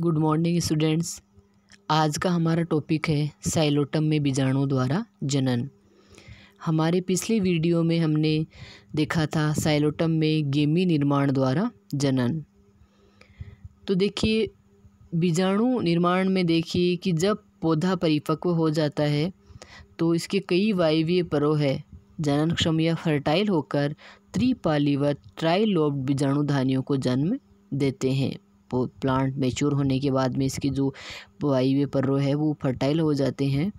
good morning students आज का हमारा टॉपिक है साइलोटम में बीजाणु द्वारा जनन हमारे पिछले वीडियो में हमने देखा था साइलोटम में गेमी निर्माण द्वारा जनन तो देखिए बीजाणु निर्माण में देखिए कि जब पौधा परिपक्व हो जाता है तो इसके कई वायवीय परो है जनन क्षम या फर्टाइल होकर त्रिपाली व बीजाणु धानियों को जन्म देते हैं प्लांट मेच्योर होने के बाद में इसके जो वायव्य पर्रो है वो फर्टाइल हो जाते हैं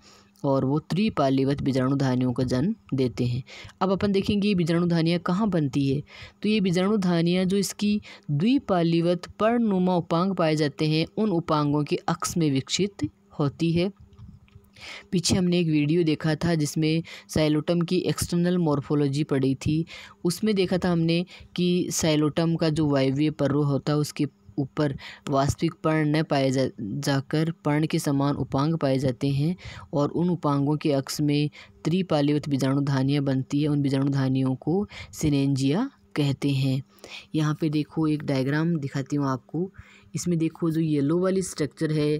और वो त्रिपालीवत धानियों का जन्म देते हैं अब अपन देखेंगे ये बीजाणु धानियाँ कहाँ बनती है तो ये बीजाणु धानियाँ जो इसकी द्विपालीवत पर्णुमा उपांग पाए जाते हैं उन उपांगों के अक्स में विकसित होती है पीछे हमने एक वीडियो देखा था जिसमें साइलोटम की एक्सटर्नल मॉर्फोलॉजी पड़ी थी उसमें देखा था हमने कि साइलोटम का जो वायव्य पर्रो होता है उसके ऊपर वास्तविक पर्ण न पाए जा जाकर पर्ण के समान उपांग पाए जाते हैं और उन उपांगों के अक्ष में त्रिपालिवत बीजाणुधानियाँ बनती है उन बीजाणुधानियों को सिनेंजिया कहते हैं यहाँ पे देखो एक डायग्राम दिखाती हूँ आपको इसमें देखो जो येलो वाली स्ट्रक्चर है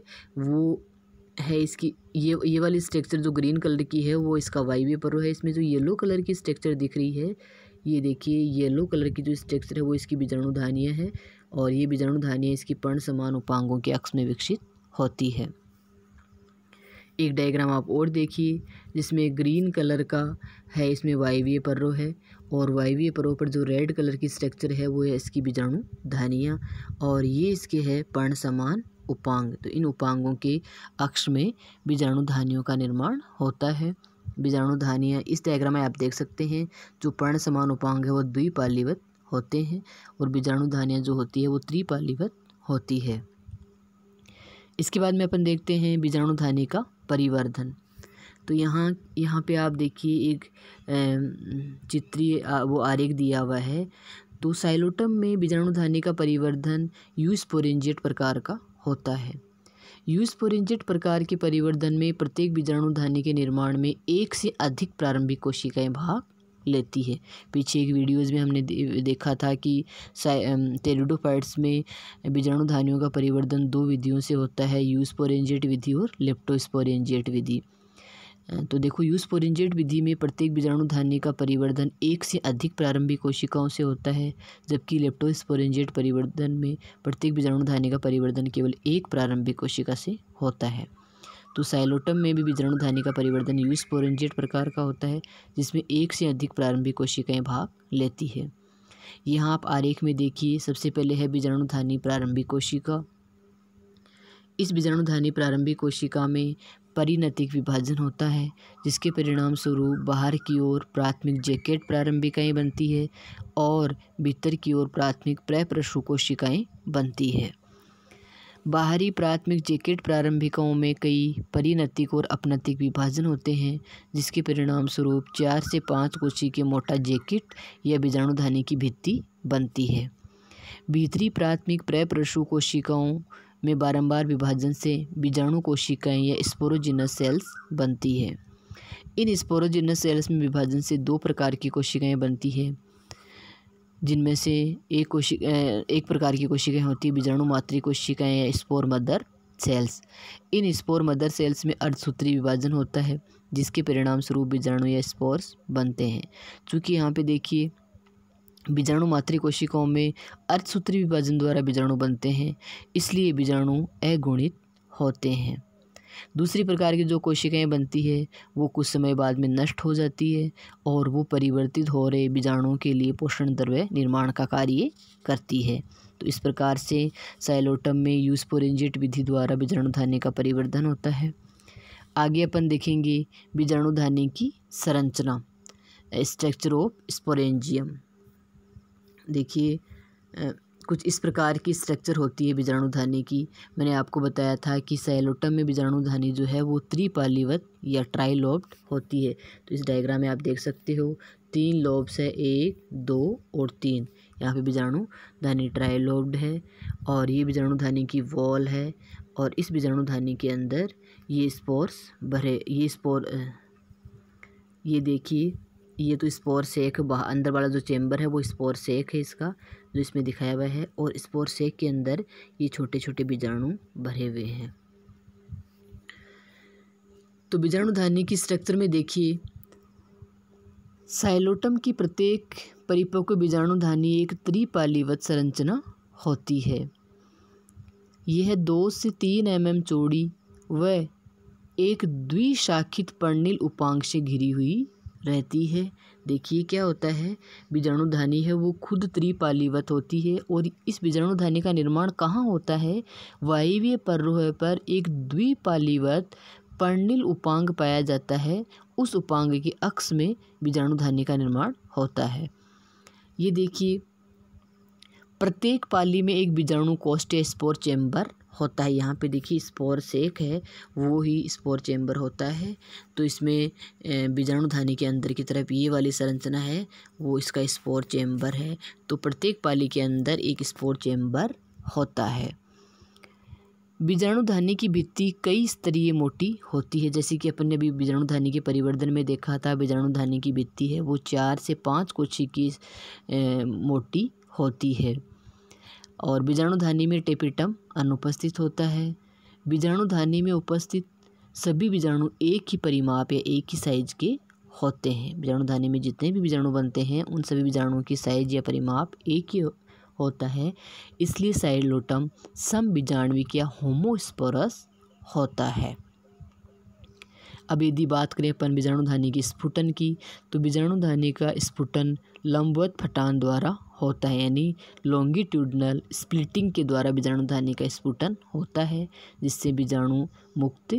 वो है इसकी ये ये वाली स्ट्रक्चर जो ग्रीन कलर की है वो इसका वाइव्य पर्व है इसमें जो येलो कलर की स्ट्रक्चर दिख रही है ये देखिए येलो कलर की जो स्ट्रक्चर है वो इसकी बीजाणुधानियाँ हैं और ये बीजाणुधानियाँ इसकी पर्ण समान उपांगों के अक्ष में विकसित होती है एक डायग्राम आप और देखिए जिसमें ग्रीन कलर का है इसमें वायवीय पर्रो है और वायवीय पर्रो पर जो रेड कलर की स्ट्रक्चर है वो है इसकी बीजाणु धानियाँ और ये इसके है पर्ण समान उपांग तो इन उपांगों के अक्ष में बीजाणु धानियों का निर्माण होता है बीजाणु धानियाँ इस डायग्राम में आप देख सकते हैं जो पर्ण समान उपांग है वो द्विपालीवत होते हैं और बीजाणु धानियाँ जो होती है वो त्रिपालीवत होती है इसके बाद में अपन देखते हैं बीजाणु धानी का परिवर्धन तो यहाँ यहाँ पे आप देखिए एक चित्रीय वो आरेख दिया हुआ है तो साइलोटम में बीजाणु धानी का परिवर्धन यूस्पोरेंजेट प्रकार का होता है यूस्पोरेंजेट प्रकार के परिवर्धन में प्रत्येक बीजाणु धानी के निर्माण में एक से अधिक प्रारंभिक कोशिकाएं भाग लेती है पीछे एक वीडियोज़ में हमने दे, देखा था कि टेरिडोफाइट्स में धानियों का परिवर्तन दो विधियों से होता है यूस्पोरेंजेट विधि और लेप्टोस्पोरेंजेट विधि तो देखो यूस्पोरेंजेट विधि में प्रत्येक धान्य का परिवर्तन एक से अधिक प्रारंभिक कोशिकाओं से होता है जबकि लेप्टोस्पोरेंजेट परिवर्तन में प्रत्येक धान्य का परिवर्तन केवल एक प्रारंभिक कोशिका से होता है तो साइलोटम में भी बीजाणुधानी का परिवर्तन यूस्पोरेंजेट प्रकार का होता है जिसमें एक से अधिक प्रारंभिक कोशिकाएं भाग लेती है यहाँ आप आरेख में देखिए सबसे पहले है बीजाणुधानी प्रारंभिक कोशिका इस बीजाणुधानी प्रारंभिक कोशिका में परिणतिक विभाजन होता है जिसके परिणाम स्वरूप बाहर की ओर प्राथमिक जैकेट प्रारंभिकाएँ बनती है और भीतर की ओर प्राथमिक प्रप्रशु कोशिकाएँ बनती है बाहरी प्राथमिक जैकेट प्रारंभिकों में कई परिणतिक और अपनतिक विभाजन होते हैं जिसके परिणामस्वरूप चार से पाँच कोशी के मोटा जैकेट या बीजाणुधानी की भित्ति बनती है भीतरी प्राथमिक प्रयप्रशु कोशिकाओं में बारंबार विभाजन से बीजाणु कोशिकाएं या स्पोरोजिनस सेल्स बनती है इन स्पोरोजिनस सेल्स में विभाजन से दो प्रकार की कोशिकाएं बनती हैं जिनमें से एक कोशिका एक प्रकार की कोशिकाएं होती है बीजाणु मातृ कोशिकाएँ या स्पोर मदर सेल्स इन स्पोर मदर सेल्स में अर्धसूत्री विभाजन होता है जिसके परिणाम स्वरूप बीजाणु या स्पोर्स बनते हैं चूँकि यहाँ पे देखिए बीजाणु मातृ कोशिकाओं में अर्धसूत्री विभाजन द्वारा बीजाणु बनते हैं इसलिए बीजाणु अगुणित होते हैं दूसरी प्रकार की जो कोशिकाएं बनती है वो कुछ समय बाद में नष्ट हो जाती है और वो परिवर्तित हो रहे बीजाणुओं के लिए पोषण द्रव्य निर्माण का कार्य करती है तो इस प्रकार से साइलोटम में यूसपोरेंजिट विधि द्वारा बीजाणु धान्य का परिवर्धन होता है आगे अपन देखेंगे बीजाणु धान्य की संरचना स्ट्रक्चर ऑफ स्पोरेंजियम देखिए कुछ इस प्रकार की स्ट्रक्चर होती है बीजाणु धानी की मैंने आपको बताया था कि सैलोटम में बीजाणु धानी जो है वो त्रिपालीवत या लोब्ड होती है तो इस डायग्राम में आप देख सकते हो तीन लोब्स है एक दो और तीन यहाँ पे ट्राई लोब्ड है और ये बीजाणु धानी की वॉल है और इस बीजाणु धानी के अंदर ये स्पोर्स भरे ये स्पोर ये देखिए ये तो स्पोर सेक अंदर वाला जो चैम्बर है वो स्पोर सेक है इसका जो इसमें दिखाया हुआ है और स्पोर सेक के अंदर ये छोटे छोटे बीजाणु भरे हुए हैं तो बीजाणु धानी की स्ट्रक्चर में देखिए साइलोटम की प्रत्येक परिपक्व बीजाणु धानी एक त्रिपालीवत संरचना होती है यह दो से तीन एम एम चौड़ी व एक द्विशाखित पर्णिल उपांग से घिरी हुई रहती है देखिए क्या होता है बीजाणुधानी है वो खुद त्रिपालीवत होती है और इस बीजाणुधानी का निर्माण कहाँ होता है वायव्य पर्रोह पर एक द्विपालीवत पर्णिल उपांग पाया जाता है उस उपांग के अक्ष में बीजाणुधानी का निर्माण होता है ये देखिए प्रत्येक पाली में एक बीजाणु कोष्ठ स्पोर चैम्बर होता है यहाँ पे देखिए स्पोर सेक है वो ही स्पोर चैम्बर होता है तो इसमें बीजाणु धानी के अंदर की तरफ ये वाली संरचना है वो इसका स्पोर चैम्बर है तो प्रत्येक पाली के अंदर एक स्पोर चैम्बर होता है बीजाणु धानी की भित्ति कई स्तरीय मोटी होती है जैसे कि अपन ने अभी बीजाणु धानी के परिवर्तन में देखा था बीजाणु धानी की भित्ति है वो चार से पाँच कोशी की मोटी होती है और बीजाणुधानी में टेपिटम अनुपस्थित होता है बीजाणुधानी में उपस्थित सभी बीजाणु एक ही परिमाप या एक ही साइज के होते हैं बीजाणुधानी में जितने भी बीजाणु बनते हैं उन सभी बीजाणुओं की साइज या परिमाप एक ही होता है इसलिए साइलोटम सम बीजाणविक या होमोस्पोरस होता है अब यदि बात करें अपन बीजाणुधानी की स्फुटन की तो बीजाणुधानी का स्फुटन लंबवत फटान द्वारा होता है यानी लॉन्गिट्यूडनल स्प्लिटिंग के द्वारा बीजाणुधानी का स्फुटन होता है जिससे बीजाणु मुक्त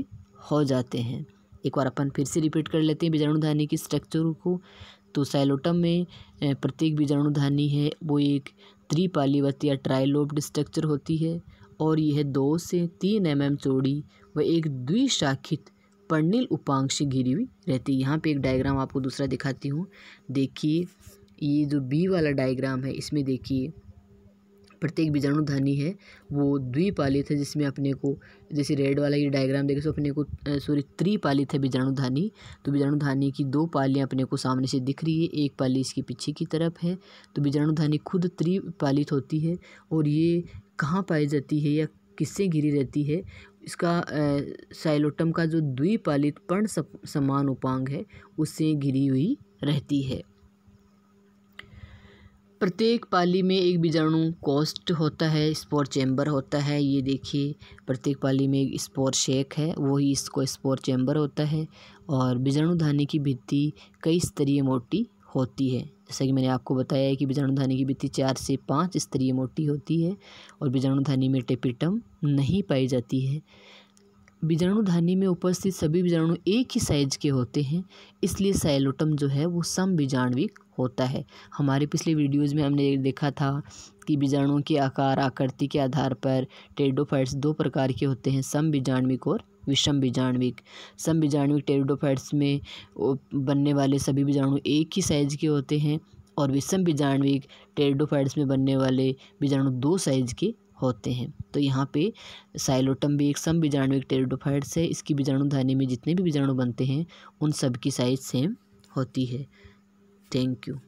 हो जाते हैं एक बार अपन फिर से रिपीट कर लेते हैं बीजाणुधानी के स्ट्रक्चर को तो साइलोटम में प्रत्येक बीजाणुधानी है वो एक त्रिपालीवत या ट्राइलोब्ड स्ट्रक्चर होती है और यह दो से तीन एम mm चौड़ी व एक द्विशाखित पर्णिल उपांक्ष घिरी हुई रहती है यहाँ पे एक डायग्राम आपको दूसरा दिखाती हूँ देखिए ये जो बी वाला डायग्राम है इसमें देखिए प्रत्येक बीजाणु धानी है वो द्विपालित है जिसमें अपने को जैसे रेड वाला ये डायग्राम देखे तो अपने को सॉरी त्रिपालित है बीजाणु धानी तो बीजाणु धानी की दो पालियाँ अपने को सामने से दिख रही है एक पाली इसकी पीछे की तरफ है तो बीजाणु धानी खुद त्रिपालित होती है और ये कहाँ पाई जाती है या किससे घिरी रहती है इसका साइलोटम का जो द्विपालित पर्ण समान उपांग है उससे घिरी हुई रहती है प्रत्येक पाली में एक बीजाणु कोस्ट होता है स्पोर चैम्बर होता है ये देखिए प्रत्येक पाली में एक स्पोर शेक है वही इसको स्पोर चैम्बर होता है और बीजाणु धाने की भित्ति कई स्तरीय मोटी होती है जैसा कि मैंने आपको बताया है कि बीजाणु धाने की भित्ति चार से पाँच स्तरीय मोटी होती है और बीजाणु धानी में टेपिटम नहीं पाई जाती है बीजाणु धानी में उपस्थित सभी बीजाणु एक ही साइज के होते हैं इसलिए साइलोटम जो है वो सम बीजाणविक होता है हमारे पिछले वीडियोस में हमने देखा था कि बीजाणुओं के आकार आकृति के आधार पर टेरिडोफाइट्स दो प्रकार के होते हैं सम बीजाणविक और विषम बीजाणविक सम बीजाणविक टेरिडोफाइट्स में बनने वाले सभी बीजाणु एक ही साइज के होते हैं और विषम बीजाणविक टेरिडोफाइट्स में बनने वाले बीजाणु दो साइज के होते हैं तो यहाँ पे साइलोटम भी एक सम बीजाणु एक टेरिडोफाइट्स है इसकी धानी में जितने भी बीजाणु बनते हैं उन सब की साइज सेम होती है थैंक यू